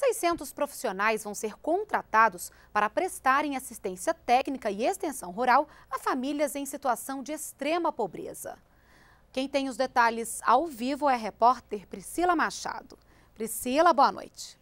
600 profissionais vão ser contratados para prestarem assistência técnica e extensão rural a famílias em situação de extrema pobreza. Quem tem os detalhes ao vivo é a repórter Priscila Machado. Priscila, boa noite.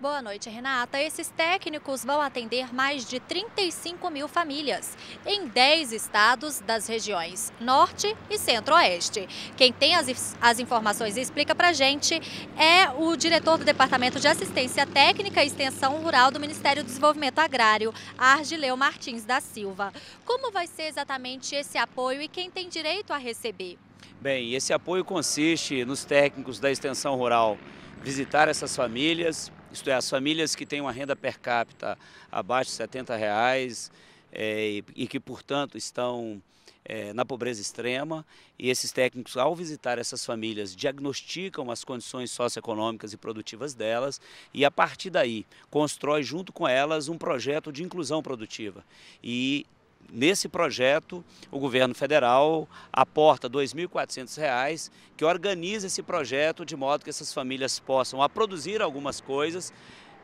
Boa noite, Renata. Esses técnicos vão atender mais de 35 mil famílias em 10 estados das regiões Norte e Centro-Oeste. Quem tem as, as informações e explica para gente é o diretor do Departamento de Assistência Técnica e Extensão Rural do Ministério do Desenvolvimento Agrário, Argileu Martins da Silva. Como vai ser exatamente esse apoio e quem tem direito a receber? Bem, esse apoio consiste nos técnicos da extensão rural visitar essas famílias, isto é, as famílias que têm uma renda per capita abaixo de 70 reais é, e, e, que, portanto, estão é, na pobreza extrema e esses técnicos, ao visitar essas famílias, diagnosticam as condições socioeconômicas e produtivas delas e, a partir daí, constrói junto com elas um projeto de inclusão produtiva. E Nesse projeto, o governo federal aporta R$ 2.400, que organiza esse projeto de modo que essas famílias possam a produzir algumas coisas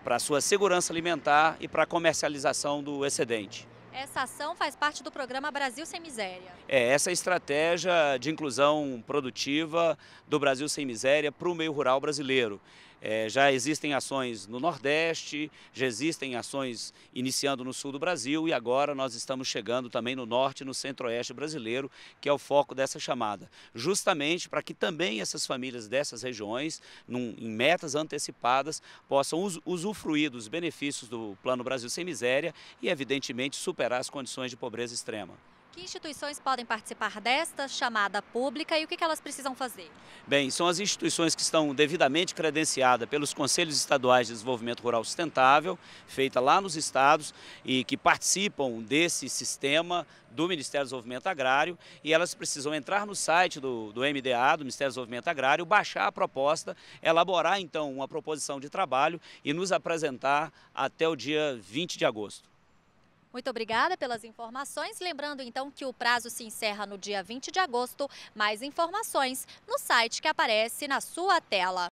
para sua segurança alimentar e para a comercialização do excedente. Essa ação faz parte do programa Brasil Sem Miséria. É, essa é estratégia de inclusão produtiva do Brasil Sem Miséria para o meio rural brasileiro. É, já existem ações no Nordeste, já existem ações iniciando no sul do Brasil e agora nós estamos chegando também no norte e no centro-oeste brasileiro, que é o foco dessa chamada. Justamente para que também essas famílias dessas regiões, num, em metas antecipadas, possam usufruir dos benefícios do Plano Brasil Sem Miséria e, evidentemente, superar as condições de pobreza extrema. Que instituições podem participar desta chamada pública e o que elas precisam fazer? Bem, são as instituições que estão devidamente credenciadas pelos Conselhos Estaduais de Desenvolvimento Rural Sustentável, feita lá nos estados, e que participam desse sistema do Ministério do Desenvolvimento Agrário, e elas precisam entrar no site do, do MDA, do Ministério do Desenvolvimento Agrário, baixar a proposta, elaborar então uma proposição de trabalho e nos apresentar até o dia 20 de agosto. Muito obrigada pelas informações. Lembrando então que o prazo se encerra no dia 20 de agosto. Mais informações no site que aparece na sua tela.